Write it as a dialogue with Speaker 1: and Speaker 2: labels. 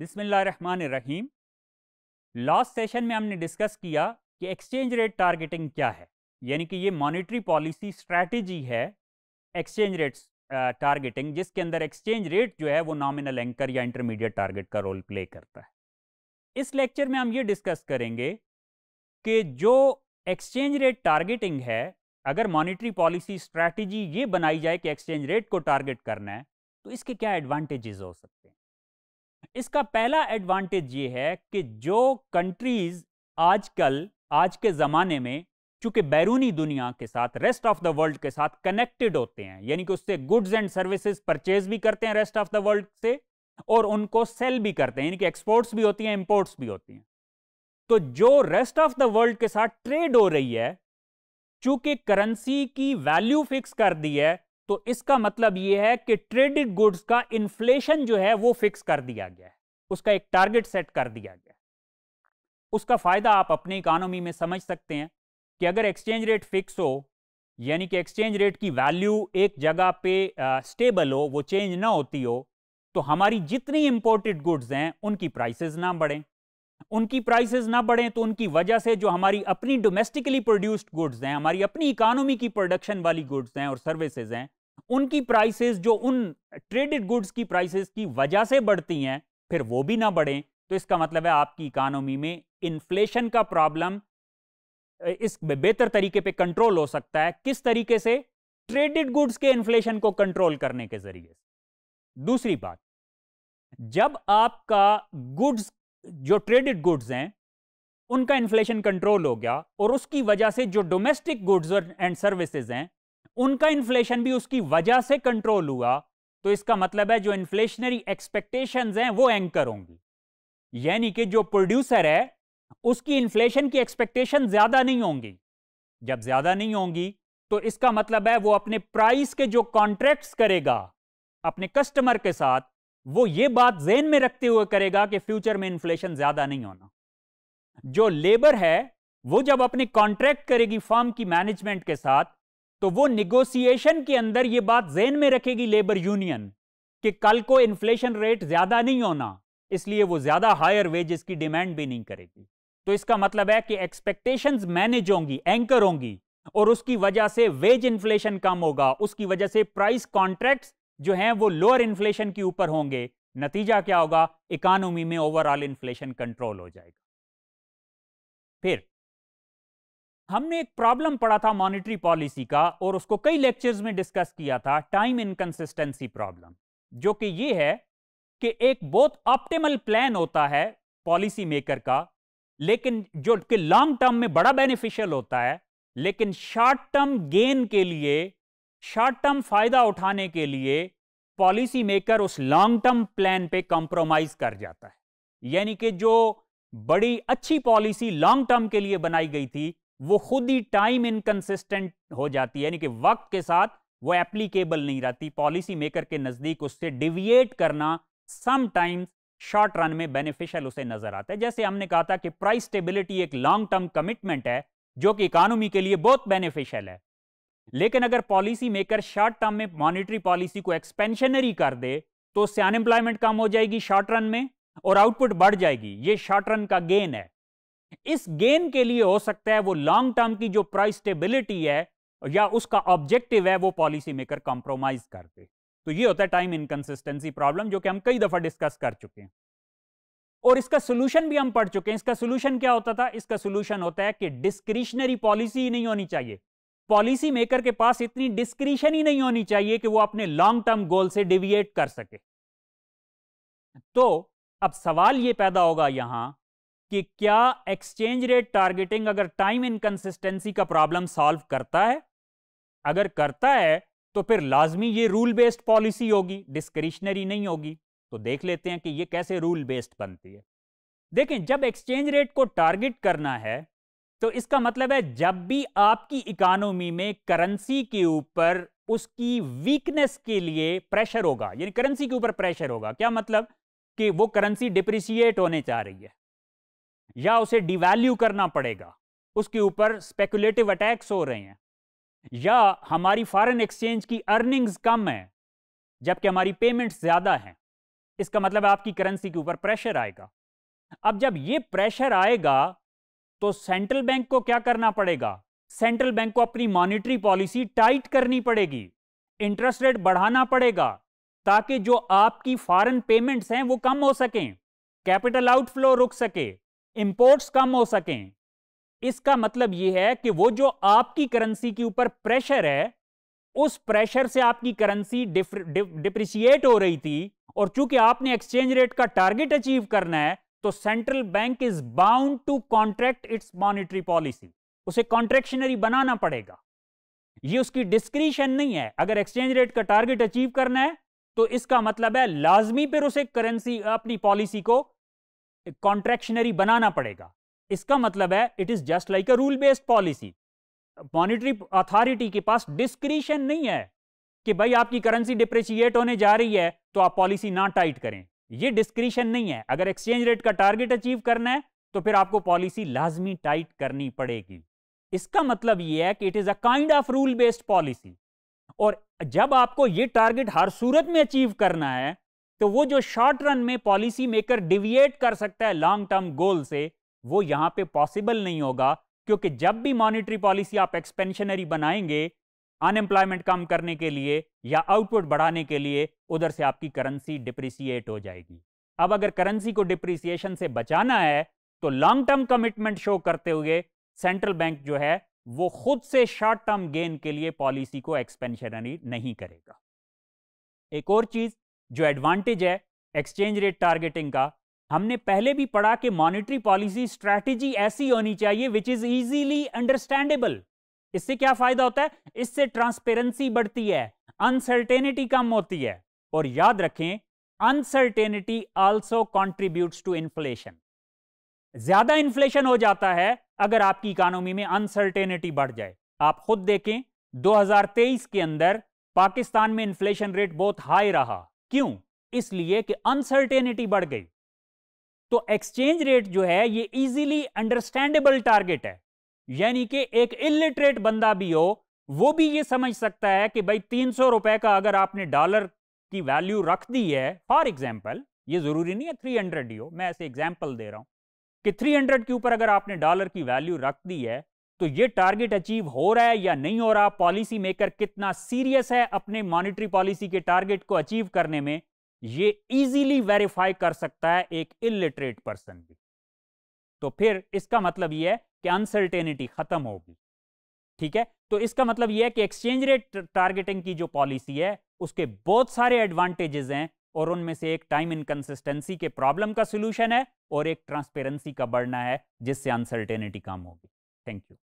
Speaker 1: बिसमीम last session में हमने डिस्कस किया कि एक्सचेंज रेट टारगेटिंग क्या है यानी कि ये मॉनेटरी पॉलिसी स्ट्रैटेजी है एक्सचेंज रेट्स टारगेटिंग जिसके अंदर एक्सचेंज रेट जो है वो नॉमिनल एंकर या इंटरमीडिएट टारगेट का रोल प्ले करता है इस लेक्चर में हम ये डिस्कस करेंगे कि जो एक्सचेंज रेट टारगेटिंग है अगर मॉनेटरी पॉलिसी स्ट्रैटेजी ये बनाई जाए कि एक्सचेंज रेट को टारगेट करना है तो इसके क्या एडवांटेजेस हो सकते हैं इसका पहला एडवांटेज ये है कि जो कंट्रीज आजकल आज के ज़माने में चूंकि बैरूनी दुनिया के साथ रेस्ट ऑफ द वर्ल्ड के साथ कनेक्टेड होते हैं यानी कि उससे गुड्स एंड सर्विसेज परचेज भी करते हैं रेस्ट ऑफ द वर्ल्ड से और उनको सेल भी करते हैं यानी कि एक्सपोर्ट्स भी होती हैं इंपोर्ट्स भी होती हैं तो जो रेस्ट ऑफ द वर्ल्ड के साथ ट्रेड हो रही है चूंकि करेंसी की वैल्यू फिक्स कर दी है तो इसका मतलब यह है कि ट्रेडिड गुड्स का इन्फ्लेशन जो है वो फिक्स कर दिया गया है उसका एक टारगेट सेट कर दिया गया उसका फ़ायदा आप अपने इकोनॉमी में समझ सकते हैं कि अगर एक्सचेंज रेट फिक्स हो यानी कि एक्सचेंज रेट की वैल्यू एक जगह पे स्टेबल हो वो चेंज ना होती हो तो हमारी जितनी इंपोर्टेड गुड्स हैं उनकी प्राइसेस ना बढ़ें उनकी प्राइसेस ना बढ़ें तो उनकी वजह से जो हमारी अपनी डोमेस्टिकली प्रोड्यूस्ड गुड्स हैं हमारी अपनी इकानमी की प्रोडक्शन वाली गुड्स हैं और सर्विसेज हैं उनकी प्राइसेस जो उन ट्रेडेड गुड्स की प्राइसेस की वजह से बढ़ती हैं फिर वो भी ना बढ़ें तो इसका मतलब है आपकी इकानमी में इन्फ्लेशन का प्रॉब्लम इस बेहतर तरीके पर कंट्रोल हो सकता है किस तरीके से ट्रेडेड गुड्स के इन्फ्लेशन को कंट्रोल करने के जरिए दूसरी बात जब आपका गुड्स जो ट्रेडेड गुड्स हैं उनका इन्फ्लेशन कंट्रोल हो गया और उसकी वजह से जो डोमेस्टिक गुड्स एंड सर्विसेज हैं उनका इन्फ्लेशन भी उसकी वजह से कंट्रोल हुआ तो इसका मतलब है जो इन्फ्लेशनरी एक्सपेक्टेशंस हैं वो एंकर होंगी यानी कि जो प्रोड्यूसर है उसकी इन्फ्लेशन की एक्सपेक्टेशन ज्यादा नहीं होंगी जब ज्यादा नहीं होंगी तो इसका मतलब है वो अपने प्राइस के जो कॉन्ट्रैक्ट्स करेगा अपने कस्टमर के साथ वो ये बात जेन में रखते हुए करेगा कि फ्यूचर में इन्फ्लेशन ज्यादा नहीं होना जो लेबर है वो जब अपने कॉन्ट्रैक्ट करेगी फर्म की मैनेजमेंट के साथ तो वो निगोसिएशन के अंदर ये बात जेन में रखेगी लेबर यूनियन कि कल को इन्फ्लेशन रेट ज्यादा नहीं होना इसलिए वो ज्यादा हायर वेजेस की डिमांड भी नहीं करेगी तो इसका मतलब है कि एक्सपेक्टेशन मैनेज होंगी एंकर होंगी और उसकी वजह से वेज इन्फ्लेशन कम होगा उसकी वजह से प्राइस कॉन्ट्रैक्ट्स जो हैं वो लोअर इन्फ्लेशन के ऊपर होंगे नतीजा क्या होगा इकानमी में ओवरऑल इन्फ्लेशन कंट्रोल हो जाएगा फिर हमने एक प्रॉब्लम पढ़ा था मॉनेटरी पॉलिसी का और उसको कई लेक्चर्स में डिस्कस किया था टाइम इनकंसिस्टेंसी प्रॉब्लम जो कि ये है कि एक बहुत ऑप्टिमल प्लान होता है पॉलिसी मेकर का लेकिन जो कि लॉन्ग टर्म में बड़ा बेनिफिशियल होता है लेकिन शॉर्ट टर्म गेन के लिए शॉर्ट टर्म फायदा उठाने के लिए पॉलिसी मेकर उस लॉन्ग टर्म प्लान पे कॉम्प्रोमाइज कर जाता है यानी कि जो बड़ी अच्छी पॉलिसी लॉन्ग टर्म के लिए बनाई गई थी वो खुद ही टाइम इनकन्सिस्टेंट हो जाती है यानी कि वक्त के साथ वो एप्लीकेबल नहीं रहती पॉलिसी मेकर के नज़दीक उससे डिविएट करना समटाइम्स शॉर्ट रन में बेनिफिशियल उसे नजर आता है जैसे हमने कहा था कि प्राइस स्टेबिलिटी एक लॉन्ग टर्म कमिटमेंट है जो कि इकोनॉमी के लिए बहुत बेनिफिशियल है लेकिन अगर पॉलिसी मेकर शॉर्ट टर्म में मॉनिटरी पॉलिसी को एक्सपेंशनरी कर दे तो उससे अनएम्प्लॉयमेंट कम हो जाएगी शॉर्ट रन में और आउटपुट बढ़ जाएगी ये शॉर्ट रन का गेन है इस गेन के लिए हो सकता है वो लॉन्ग टर्म की जो प्राइस स्टेबिलिटी है या उसका ऑब्जेक्टिव है वो पॉलिसी मेकर कॉम्प्रोमाइज कर दे तो ये होता है टाइम इनकन्सिस्टेंसी प्रॉब्लम जो कि हम कई दफा डिस्कस कर चुके हैं और इसका सोल्यूशन भी हम पढ़ चुके हैं इसका सोल्यूशन क्या होता था इसका सोल्यूशन होता है कि डिस्क्रिशनरी पॉलिसी ही नहीं होनी चाहिए पॉलिसी मेकर के पास इतनी डिस्क्रिशन ही नहीं होनी चाहिए कि वो अपने लॉन्ग टर्म गोल से डिविएट कर सके तो अब सवाल ये पैदा होगा यहां कि क्या एक्सचेंज रेट टारगेटिंग अगर टाइम इनकंसिस्टेंसी का प्रॉब्लम सॉल्व करता है अगर करता है तो फिर लाजमी ये रूल बेस्ड पॉलिसी होगी डिस्क्रिशनरी नहीं होगी तो देख लेते हैं कि ये कैसे रूल बेस्ड बनती है देखें जब एक्सचेंज रेट को टारगेट करना है तो इसका मतलब है जब भी आपकी इकोनॉमी में करेंसी के ऊपर उसकी वीकनेस के लिए प्रेशर होगा यानी करेंसी के ऊपर प्रेशर होगा क्या मतलब कि वो करेंसी डिप्रिशिएट होने चाह रही है या उसे डिवैल्यू करना पड़ेगा उसके ऊपर स्पेकुलेटिव अटैक्स हो रहे हैं या हमारी फॉरेन एक्सचेंज की अर्निंग्स कम है जबकि हमारी पेमेंट्स ज़्यादा हैं इसका मतलब आपकी करेंसी के ऊपर प्रेशर आएगा अब जब ये प्रेशर आएगा तो सेंट्रल बैंक को क्या करना पड़ेगा सेंट्रल बैंक को अपनी मॉनिटरी पॉलिसी टाइट करनी पड़ेगी इंटरेस्ट रेट बढ़ाना पड़ेगा ताकि जो आपकी फॉरेन पेमेंट्स हैं वो कम हो सकें कैपिटल आउटफ्लो रुक सके इंपोर्ट्स कम हो सकें इसका मतलब यह है कि वो जो आपकी करेंसी के ऊपर प्रेशर है उस प्रेशर से आपकी करेंसी डिप्रिशिएट हो रही थी और चूंकि आपने एक्सचेंज रेट का टारगेट अचीव करना है तो central bank is bound to contract its monetary policy उसे कॉन्ट्रेक्शनरी बनाना पड़ेगा ये उसकी डिस्क्रिशन नहीं है अगर एक्सचेंज रेट का टारगेट अचीव करना है तो इसका मतलब है लाजमी पर उसे करेंसी अपनी पॉलिसी को कॉन्ट्रेक्शनरी बनाना पड़ेगा इसका मतलब है it is just like a rule based policy monetary authority के पास डिस्क्रिशन नहीं है कि भाई आपकी करेंसी डिप्रिशिएट होने जा रही है तो आप पॉलिसी ना टाइट करें ये डिस्क्रिशन नहीं है अगर एक्सचेंज रेट का टारगेट अचीव करना है तो फिर आपको पॉलिसी लाजमी टाइट करनी पड़ेगी इसका मतलब यह है कि it is a kind of rule based policy और जब आपको यह टारगेट हर सूरत में अचीव करना है तो वो जो शॉर्ट रन में पॉलिसी मेकर डिविएट कर सकता है लॉन्ग टर्म गोल से वो यहां पे पॉसिबल नहीं होगा क्योंकि जब भी मॉनिटरी पॉलिसी आप एक्सपेंशनरी बनाएंगे अनएम्प्लॉयमेंट कम करने के लिए या आउटपुट बढ़ाने के लिए उधर से आपकी करेंसी डिप्रिसिएट हो जाएगी अब अगर करेंसी को डिप्रिसिएशन से बचाना है तो लॉन्ग टर्म कमिटमेंट शो करते हुए सेंट्रल बैंक जो है वो खुद से शॉर्ट टर्म गेन के लिए पॉलिसी को एक्सपेंशनरी नहीं करेगा एक और चीज जो एडवांटेज है एक्सचेंज रेट टारगेटिंग का हमने पहले भी पढ़ा कि मॉनेटरी पॉलिसी स्ट्रेटजी ऐसी होनी चाहिए विच इज इजीली अंडरस्टैंडेबल इससे क्या फायदा होता है इससे ट्रांसपेरेंसी बढ़ती है अनसर्टेनिटी कम होती है और याद रखें uncertainty also contribute to inflation ज्यादा इन्फ्लेशन हो जाता है अगर आपकी इकोनॉमी में अनसर्टेनिटी बढ़ जाए आप खुद देखें 2023 के अंदर पाकिस्तान में इन्फ्लेशन रेट बहुत हाई रहा क्यों इसलिए कि अनसर्टेनिटी बढ़ गई तो एक्सचेंज रेट जो है ये इजीली अंडरस्टैंडेबल टारगेट है यानी कि एक इलिटरेट बंदा भी हो वो भी ये समझ सकता है कि भाई तीन सौ रुपए का अगर आपने डॉलर की वैल्यू रख दी है फॉर एग्जाम्पल ये जरूरी नहीं है थ्री हंड्रेड ही हो मैं ऐसे एग्जाम्पल दे रहा हूं कि थ्री हंड्रेड के ऊपर अगर आपने डॉलर की वैल्यू रख दी है तो ये टारगेट अचीव हो रहा है या नहीं हो रहा पॉलिसी मेकर कितना सीरियस है अपने मॉनिटरी पॉलिसी के टारगेट को अचीव करने में ये इजीली वेरीफाई कर सकता है एक इलिटरेट पर्सन भी तो फिर इसका मतलब यह है कि अनसर्टेनिटी खत्म होगी ठीक है तो इसका मतलब यह है कि एक्सचेंज रेट टारगेटिंग की जो पॉलिसी है उसके बहुत सारे एडवांटेजेस हैं और उनमें से एक टाइम इनकन्सिस्टेंसी के प्रॉब्लम का सोल्यूशन है और एक ट्रांसपेरेंसी का बढ़ना है जिससे अनसर्टेनिटी कम होगी थैंक यू